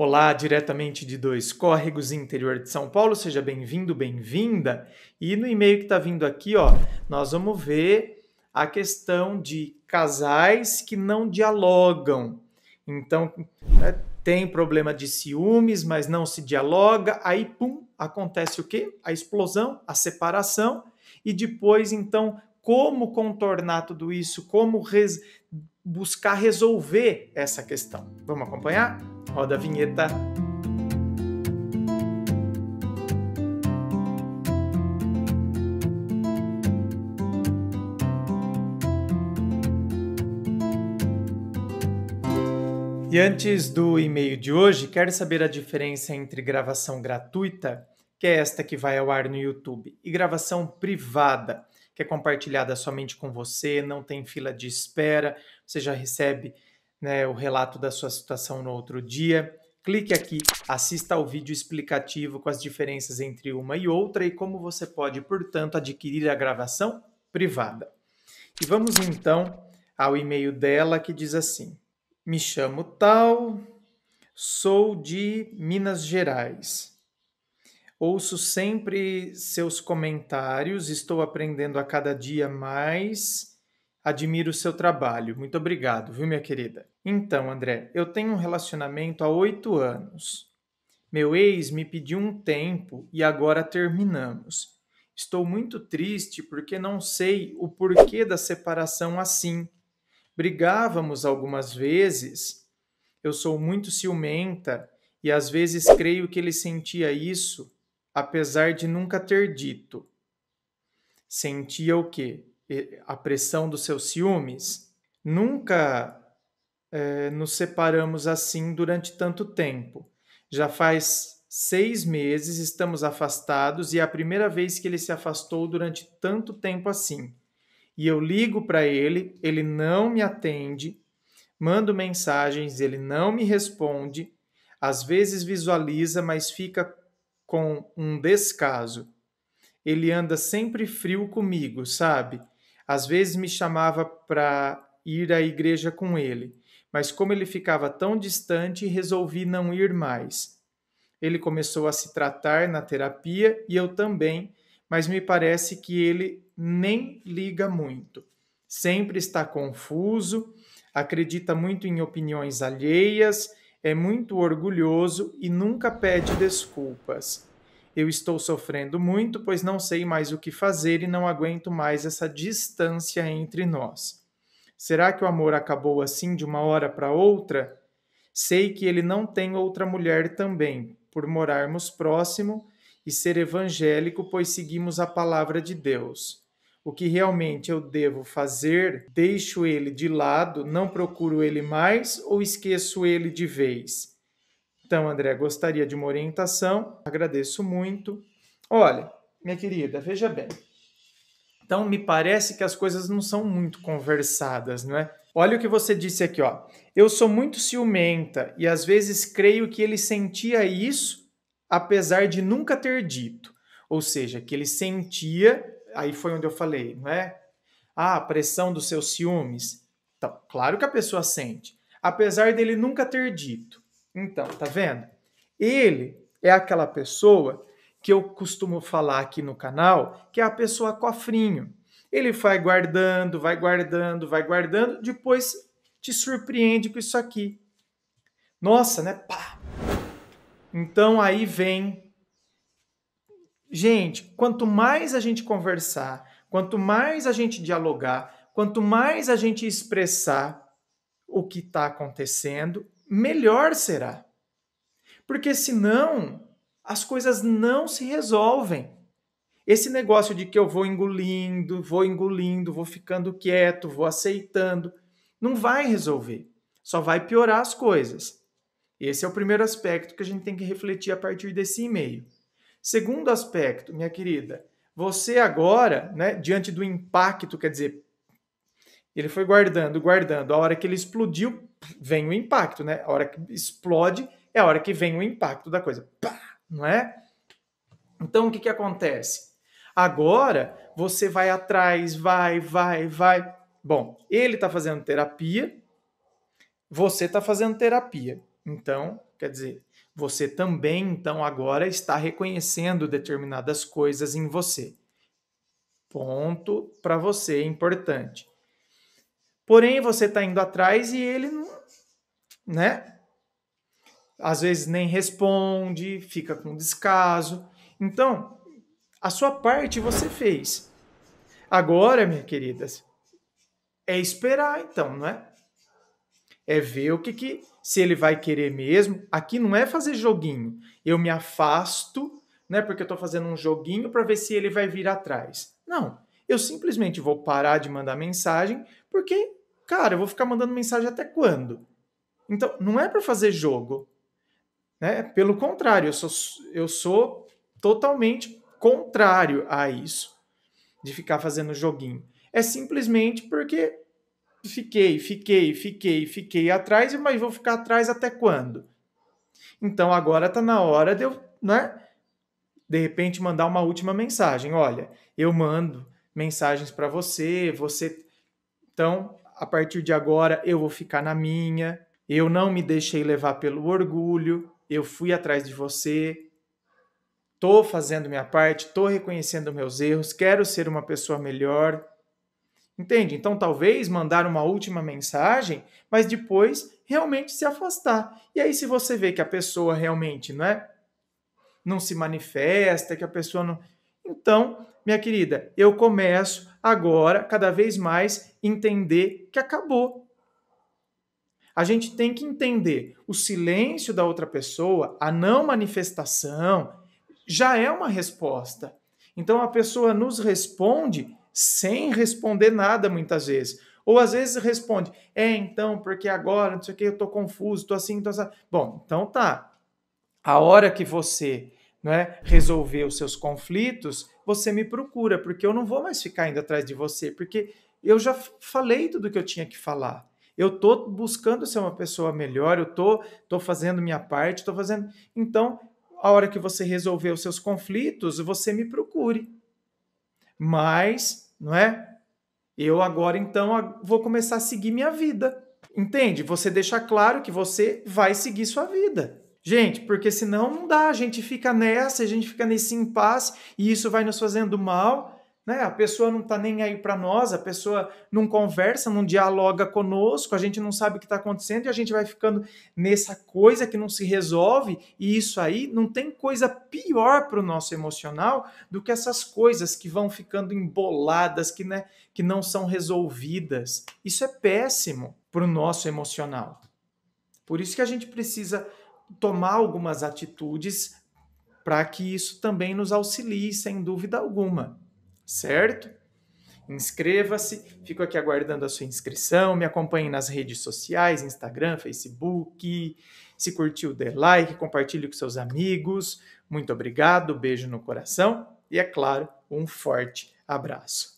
Olá, diretamente de Dois Córregos, interior de São Paulo, seja bem-vindo, bem-vinda. E no e-mail que está vindo aqui, ó, nós vamos ver a questão de casais que não dialogam. Então, né, tem problema de ciúmes, mas não se dialoga, aí pum, acontece o quê? A explosão, a separação, e depois, então, como contornar tudo isso, como res buscar resolver essa questão. Vamos acompanhar? Roda a vinheta. E antes do e-mail de hoje, quero saber a diferença entre gravação gratuita, que é esta que vai ao ar no YouTube, e gravação privada, que é compartilhada somente com você, não tem fila de espera, você já recebe né, o relato da sua situação no outro dia. Clique aqui, assista ao vídeo explicativo com as diferenças entre uma e outra e como você pode, portanto, adquirir a gravação privada. E vamos então ao e-mail dela que diz assim: Me chamo Tal, sou de Minas Gerais. Ouço sempre seus comentários, estou aprendendo a cada dia mais Admiro o seu trabalho. Muito obrigado, viu, minha querida? Então, André, eu tenho um relacionamento há oito anos. Meu ex me pediu um tempo e agora terminamos. Estou muito triste porque não sei o porquê da separação assim. Brigávamos algumas vezes. Eu sou muito ciumenta e às vezes creio que ele sentia isso, apesar de nunca ter dito. Sentia o quê? a pressão dos seus ciúmes, nunca é, nos separamos assim durante tanto tempo. Já faz seis meses estamos afastados e é a primeira vez que ele se afastou durante tanto tempo assim. E eu ligo para ele, ele não me atende, mando mensagens, ele não me responde, às vezes visualiza, mas fica com um descaso. Ele anda sempre frio comigo, sabe? Às vezes me chamava para ir à igreja com ele, mas como ele ficava tão distante, resolvi não ir mais. Ele começou a se tratar na terapia e eu também, mas me parece que ele nem liga muito. Sempre está confuso, acredita muito em opiniões alheias, é muito orgulhoso e nunca pede desculpas. Eu estou sofrendo muito, pois não sei mais o que fazer e não aguento mais essa distância entre nós. Será que o amor acabou assim de uma hora para outra? Sei que ele não tem outra mulher também, por morarmos próximo e ser evangélico, pois seguimos a palavra de Deus. O que realmente eu devo fazer? Deixo ele de lado, não procuro ele mais ou esqueço ele de vez? Então, André, gostaria de uma orientação, agradeço muito. Olha, minha querida, veja bem. Então, me parece que as coisas não são muito conversadas, não é? Olha o que você disse aqui, ó. Eu sou muito ciumenta e às vezes creio que ele sentia isso, apesar de nunca ter dito. Ou seja, que ele sentia, aí foi onde eu falei, não é? Ah, a pressão dos seus ciúmes. Então, claro que a pessoa sente, apesar dele nunca ter dito. Então, tá vendo? Ele é aquela pessoa que eu costumo falar aqui no canal, que é a pessoa cofrinho. Ele vai guardando, vai guardando, vai guardando, depois te surpreende com isso aqui. Nossa, né? Pá! Então aí vem. Gente, quanto mais a gente conversar, quanto mais a gente dialogar, quanto mais a gente expressar o que está acontecendo, melhor será. Porque senão as coisas não se resolvem. Esse negócio de que eu vou engolindo, vou engolindo, vou ficando quieto, vou aceitando, não vai resolver. Só vai piorar as coisas. Esse é o primeiro aspecto que a gente tem que refletir a partir desse e-mail. Segundo aspecto, minha querida, você agora, né, diante do impacto, quer dizer, ele foi guardando, guardando. A hora que ele explodiu, vem o impacto, né? A hora que explode é a hora que vem o impacto da coisa. Pá, não é? Então o que, que acontece? Agora você vai atrás, vai, vai, vai. Bom, ele está fazendo terapia, você está fazendo terapia. Então, quer dizer, você também, então, agora está reconhecendo determinadas coisas em você. Ponto para você é importante. Porém, você está indo atrás e ele não, né? Às vezes nem responde, fica com descaso. Então, a sua parte você fez. Agora, minhas queridas, é esperar então, não é? É ver o que, que se ele vai querer mesmo. Aqui não é fazer joguinho. Eu me afasto, né? Porque eu estou fazendo um joguinho para ver se ele vai vir atrás. Não, eu simplesmente vou parar de mandar mensagem porque cara, eu vou ficar mandando mensagem até quando? Então, não é para fazer jogo. Né? Pelo contrário, eu sou, eu sou totalmente contrário a isso, de ficar fazendo joguinho. É simplesmente porque fiquei, fiquei, fiquei, fiquei atrás, mas vou ficar atrás até quando? Então agora está na hora de eu, né? De repente mandar uma última mensagem. Olha, eu mando mensagens para você, você. Então a partir de agora eu vou ficar na minha, eu não me deixei levar pelo orgulho, eu fui atrás de você, Tô fazendo minha parte, Tô reconhecendo meus erros, quero ser uma pessoa melhor. Entende? Então, talvez mandar uma última mensagem, mas depois realmente se afastar. E aí, se você vê que a pessoa realmente não é, não se manifesta, que a pessoa não. Então, minha querida, eu começo agora, cada vez mais, entender que acabou. A gente tem que entender o silêncio da outra pessoa, a não manifestação, já é uma resposta. Então a pessoa nos responde sem responder nada muitas vezes. Ou às vezes responde, é então, porque agora, não sei o que, eu tô confuso, tô assim, tô assim. Bom, então tá. A hora que você não é, resolver os seus conflitos, você me procura, porque eu não vou mais ficar indo atrás de você, porque eu já falei tudo que eu tinha que falar. Eu tô buscando ser uma pessoa melhor, eu tô, tô fazendo minha parte, tô fazendo. Então, a hora que você resolver os seus conflitos, você me procure. Mas, não é? Eu agora então vou começar a seguir minha vida. Entende? Você deixa claro que você vai seguir sua vida. Gente, porque senão não dá, a gente fica nessa, a gente fica nesse impasse e isso vai nos fazendo mal, né? A pessoa não tá nem aí para nós, a pessoa não conversa, não dialoga conosco, a gente não sabe o que está acontecendo e a gente vai ficando nessa coisa que não se resolve e isso aí não tem coisa pior para o nosso emocional do que essas coisas que vão ficando emboladas, que, né, que não são resolvidas. Isso é péssimo para o nosso emocional. Por isso que a gente precisa tomar algumas atitudes para que isso também nos auxilie, sem dúvida alguma, certo? Inscreva-se, fico aqui aguardando a sua inscrição, me acompanhe nas redes sociais, Instagram, Facebook. Se curtiu, dê like, compartilhe com seus amigos. Muito obrigado, beijo no coração e, é claro, um forte abraço.